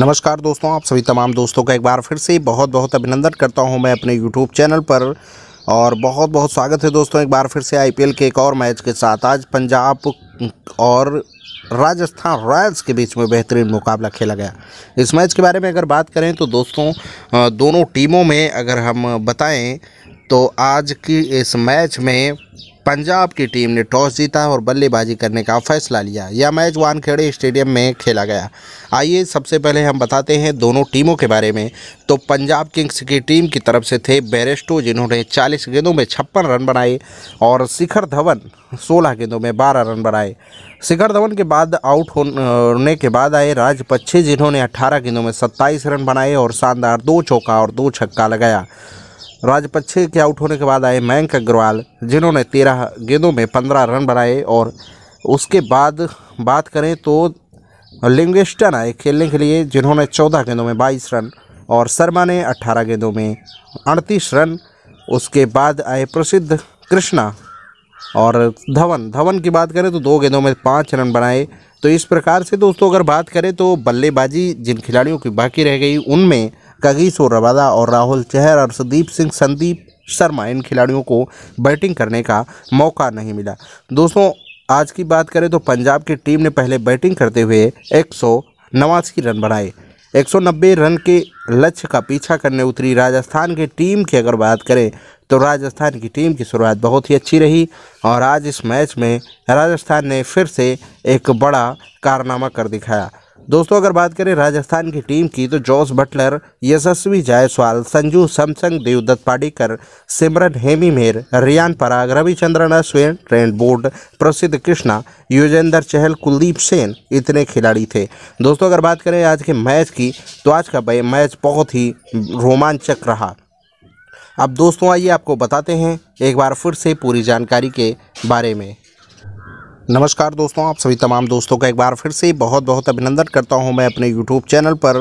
नमस्कार दोस्तों आप सभी तमाम दोस्तों का एक बार फिर से बहुत बहुत अभिनंदन करता हूं मैं अपने यूट्यूब चैनल पर और बहुत बहुत स्वागत है दोस्तों एक बार फिर से आईपीएल के एक और मैच के साथ आज पंजाब और राजस्थान रॉयल्स के बीच में बेहतरीन मुकाबला खेला गया इस मैच के बारे में अगर बात करें तो दोस्तों दोनों टीमों में अगर हम बताएँ तो आज की इस मैच में पंजाब की टीम ने टॉस जीता और बल्लेबाजी करने का फैसला लिया यह मैच वानखेड़े स्टेडियम में खेला गया आइए सबसे पहले हम बताते हैं दोनों टीमों के बारे में तो पंजाब किंग्स की टीम की तरफ से थे बेरेस्टो जिन्होंने 40 गेंदों में छप्पन रन बनाए और शिखर धवन 16 गेंदों में 12 रन बनाए शिखर धवन के बाद आउट होने के बाद आए राजपक्षे जिन्होंने अट्ठारह गेंदों में सत्ताईस रन बनाए और शानदार दो चौका और दो छक्का लगाया राजपक्षे के आउट होने के बाद आए मयंक अग्रवाल जिन्होंने तेरह गेंदों में पंद्रह रन बनाए और उसके बाद बात करें तो लिंगस्टन आए खेलने के लिए जिन्होंने चौदह गेंदों में बाईस रन और शर्मा ने अट्ठारह गेंदों में अड़तीस रन उसके बाद आए प्रसिद्ध कृष्णा और धवन धवन की बात करें तो दो गेंदों में पाँच रन बनाए तो इस प्रकार से दोस्तों अगर बात करें तो बल्लेबाजी जिन खिलाड़ियों की बाकी रह गई उनमें कागीसो रवादा और राहुल चहर और सुदीप सिंह संदीप शर्मा इन खिलाड़ियों को बैटिंग करने का मौका नहीं मिला दोस्तों आज की बात करें तो पंजाब की टीम ने पहले बैटिंग करते हुए एक रन बनाए 190 रन के लक्ष्य का पीछा करने उतरी राजस्थान की टीम की अगर बात करें तो राजस्थान की टीम की शुरुआत बहुत ही अच्छी रही और आज इस मैच में राजस्थान ने फिर से एक बड़ा कारनामा कर दिखाया दोस्तों अगर बात करें राजस्थान की टीम की तो Jos Buttler Yashasvi Jaiswal Sanju Samson Devdutt Padikkal Shimron Hetmyer Riyan Parag Ravichandran Ashwin Trent Boult Prasidh Krishna Yuzvendra चहल कुलदीप सेन इतने खिलाड़ी थे दोस्तों अगर बात करें आज के मैच की तो आज का मैच बहुत ही रोमांचक रहा अब दोस्तों आइए आपको बताते हैं एक बार फिर से पूरी जानकारी के बारे में नमस्कार दोस्तों आप सभी तमाम दोस्तों का एक बार फिर से बहुत बहुत अभिनंदन करता हूं मैं अपने यूट्यूब चैनल पर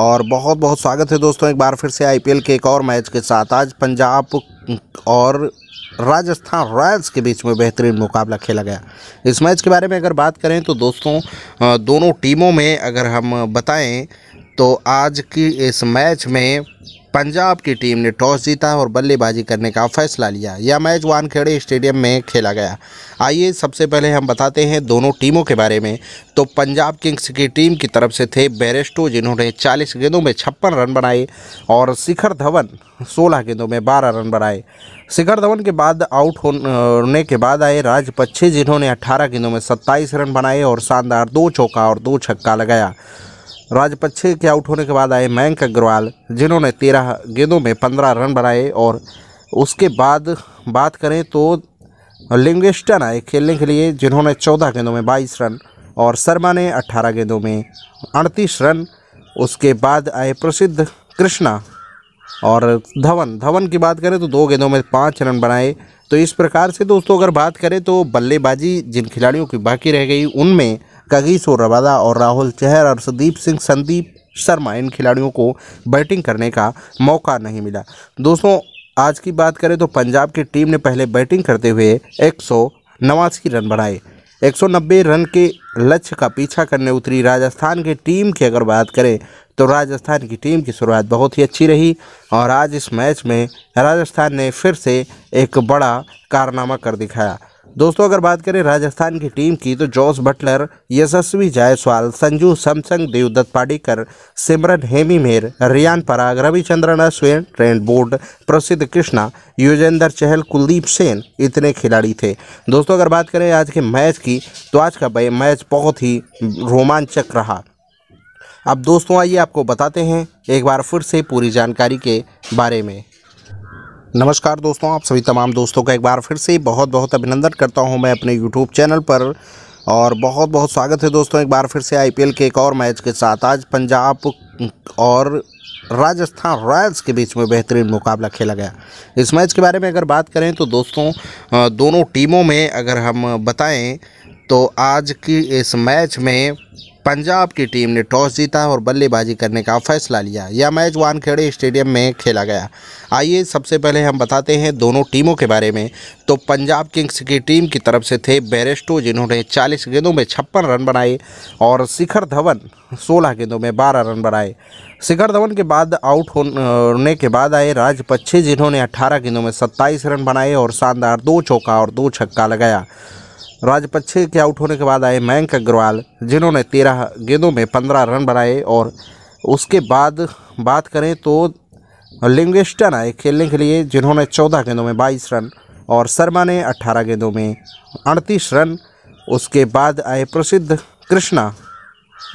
और बहुत बहुत स्वागत है दोस्तों एक बार फिर से आईपीएल के एक और मैच के साथ आज पंजाब और राजस्थान रॉयल्स के बीच में बेहतरीन मुकाबला खेला गया इस मैच के बारे में अगर बात करें तो दोस्तों दोनों टीमों में अगर हम बताएँ तो आज की इस मैच में पंजाब की टीम ने टॉस जीता और बल्लेबाजी करने का फैसला लिया यह मैच वानखेड़े स्टेडियम में खेला गया आइए सबसे पहले हम बताते हैं दोनों टीमों के बारे में तो पंजाब किंग्स की टीम की तरफ से थे बेरेस्टो जिन्होंने 40 गेंदों में छप्पन रन बनाए और शिखर धवन 16 गेंदों में 12 रन बनाए शिखर धवन के बाद आउट होने के बाद आए राजपक्षे जिन्होंने अट्ठारह गेंदों में सत्ताईस रन बनाए और शानदार दो चौका और दो छक्का लगाया राजपक्षे के आउट होने के बाद आए मयंक अग्रवाल जिन्होंने तेरह गेंदों में पंद्रह रन बनाए और उसके बाद बात करें तो लिंगेस्टन आए खेलने के लिए जिन्होंने चौदह गेंदों में बाईस रन और शर्मा ने अट्ठारह गेंदों में अड़तीस रन उसके बाद आए प्रसिद्ध कृष्णा और धवन धवन की बात करें तो दो गेंदों में पाँच रन बनाए तो इस प्रकार से दोस्तों अगर बात करें तो बल्लेबाजी जिन खिलाड़ियों की बाकी रह गई उनमें कगीसो रबादा और राहुल चहर और सुदीप सिंह संदीप शर्मा इन खिलाड़ियों को बैटिंग करने का मौका नहीं मिला दोस्तों आज की बात करें तो पंजाब की टीम ने पहले बैटिंग करते हुए एक नवासी रन बनाए 190 रन के लक्ष्य का पीछा करने उतरी राजस्थान की टीम की अगर बात करें तो राजस्थान की टीम की शुरुआत बहुत ही अच्छी रही और आज इस मैच में राजस्थान ने फिर से एक बड़ा कारनामा कर दिखाया दोस्तों अगर बात करें राजस्थान की टीम की तो Jos Buttler Yashasvi Jaiswal Sanju Samson Devdutt Padikkal Shimron Hetmyer Riyan Parag Ravichandran Ashwin Trent Boult Prasidh Krishna Yuzvendra चहल कुलदीप सेन इतने खिलाड़ी थे दोस्तों अगर बात करें आज के मैच की तो आज का मैच बहुत ही रोमांचक रहा अब दोस्तों आइए आपको बताते हैं एक बार फिर से पूरी जानकारी के बारे में नमस्कार दोस्तों आप सभी तमाम दोस्तों का एक बार फिर से बहुत बहुत अभिनंदन करता हूं मैं अपने यूट्यूब चैनल पर और बहुत बहुत स्वागत है दोस्तों एक बार फिर से आईपीएल के एक और मैच के साथ आज पंजाब और राजस्थान रॉयल्स के बीच में बेहतरीन मुकाबला खेला गया इस मैच के बारे में अगर बात करें तो दोस्तों दोनों टीमों में अगर हम बताएँ तो आज की इस मैच में पंजाब की टीम ने टॉस जीता और बल्लेबाजी करने का फैसला लिया यह मैच वानखेड़े स्टेडियम में खेला गया आइए सबसे पहले हम बताते हैं दोनों टीमों के बारे में तो पंजाब किंग्स की टीम की तरफ से थे बेरेस्टो जिन्होंने 40 गेंदों में छप्पन रन बनाए और शिखर धवन 16 गेंदों में 12 रन बनाए शिखर धवन के बाद आउट होने के बाद आए राजपक्षे जिन्होंने अट्ठारह गेंदों में सत्ताईस रन बनाए और शानदार दो चौका और दो छक्का लगाया राजपक्षे के आउट होने के बाद आए मयंक अग्रवाल जिन्होंने तेरह गेंदों में पंद्रह रन बनाए और उसके बाद बात करें तो लिंगस्टन आए खेलने के लिए जिन्होंने चौदह गेंदों में बाईस रन और शर्मा ने अट्ठारह गेंदों में अड़तीस रन उसके बाद आए प्रसिद्ध कृष्णा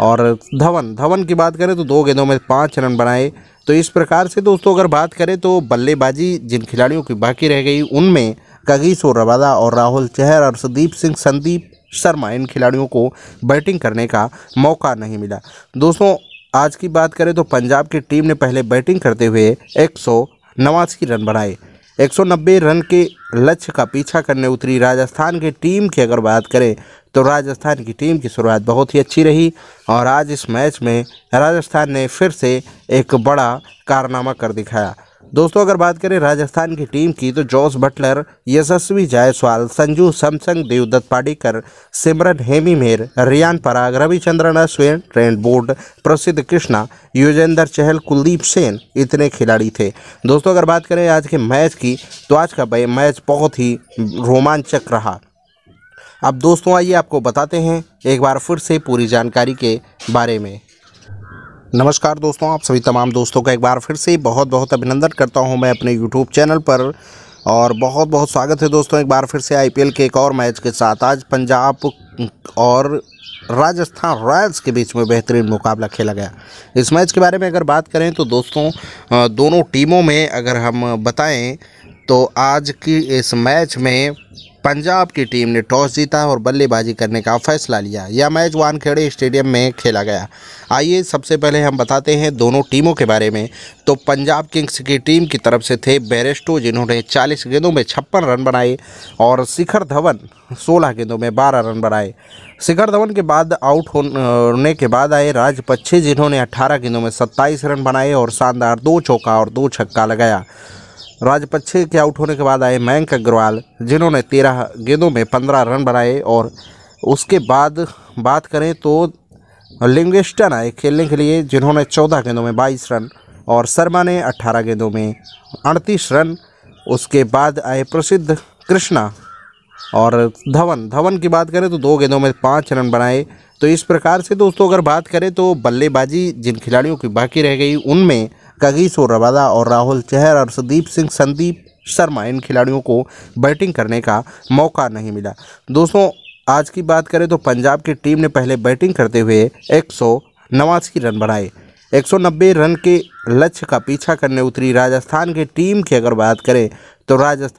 और धवन धवन की बात करें तो दो गेंदों में पाँच रन बनाए तो इस प्रकार से दोस्तों अगर बात करें तो बल्लेबाजी जिन खिलाड़ियों की बाकी रह गई उनमें कगीसो रवादा और राहुल चहर और सुदीप सिंह संदीप शर्मा इन खिलाड़ियों को बैटिंग करने का मौका नहीं मिला दोस्तों आज की बात करें तो पंजाब की टीम ने पहले बैटिंग करते हुए एक रन बनाए 190 रन के लक्ष्य का पीछा करने उतरी राजस्थान की टीम की अगर बात करें तो राजस्थान की टीम की शुरुआत बहुत ही अच्छी रही और आज इस मैच में राजस्थान ने फिर से एक बड़ा कारनामा कर दिखाया दोस्तों अगर बात करें राजस्थान की टीम की तो Jos Buttler Yashasvi Jaiswal Sanju Samson Devdutt Padikkal Shimron Hetmyer Riyan Parag Ravichandran Ashwin Trent Boult Prasidh Krishna Yuzvendra चहल कुलदीप सेन इतने खिलाड़ी थे दोस्तों अगर बात करें आज के मैच की तो आज का मैच बहुत ही रोमांचक रहा अब दोस्तों आइए आपको बताते हैं एक बार फिर से पूरी जानकारी के बारे में नमस्कार दोस्तों आप सभी तमाम दोस्तों का एक बार फिर से बहुत बहुत अभिनंदन करता हूं मैं अपने यूट्यूब चैनल पर और बहुत बहुत स्वागत है दोस्तों एक बार फिर से आईपीएल के एक और मैच के साथ आज पंजाब और राजस्थान रॉयल्स के बीच में बेहतरीन मुकाबला खेला गया इस मैच के बारे में अगर बात करें तो दोस्तों दोनों टीमों में अगर हम बताएँ तो आज की इस मैच में पंजाब की टीम ने टॉस जीता और बल्लेबाजी करने का फैसला लिया यह मैच वानखेड़े स्टेडियम में खेला गया आइए सबसे पहले हम बताते हैं दोनों टीमों के बारे में तो पंजाब किंग्स की टीम की तरफ से थे बेरेस्टो जिन्होंने 40 गेंदों में छप्पन रन बनाए और शिखर धवन 16 गेंदों में 12 रन बनाए शिखर धवन के बाद आउट होने के बाद आए राजपक्षे जिन्होंने अट्ठारह गेंदों में सत्ताईस रन बनाए और शानदार दो चौका और दो छक्का लगाया राजपक्षे के आउट होने के बाद आए मयंक अग्रवाल जिन्होंने तेरह गेंदों में पंद्रह रन बनाए और उसके बाद बात करें तो लिंगेस्टन आए खेलने के लिए जिन्होंने चौदह गेंदों में बाईस रन और शर्मा ने अट्ठारह गेंदों में अड़तीस रन उसके बाद आए प्रसिद्ध कृष्णा और धवन धवन की बात करें तो दो गेंदों में पाँच रन बनाए तो इस प्रकार से दोस्तों अगर बात करें तो बल्लेबाजी जिन खिलाड़ियों की बाकी रह गई उनमें कगीसो रवादा और राहुल चहर और सुदीप सिंह संदीप शर्मा इन खिलाड़ियों को बैटिंग करने का मौका नहीं मिला दोस्तों आज की बात करें तो पंजाब की टीम ने पहले बैटिंग करते हुए एक रन बनाए 190 रन के लक्ष्य का पीछा करने उतरी राजस्थान की टीम की अगर बात करें तो राजस्थान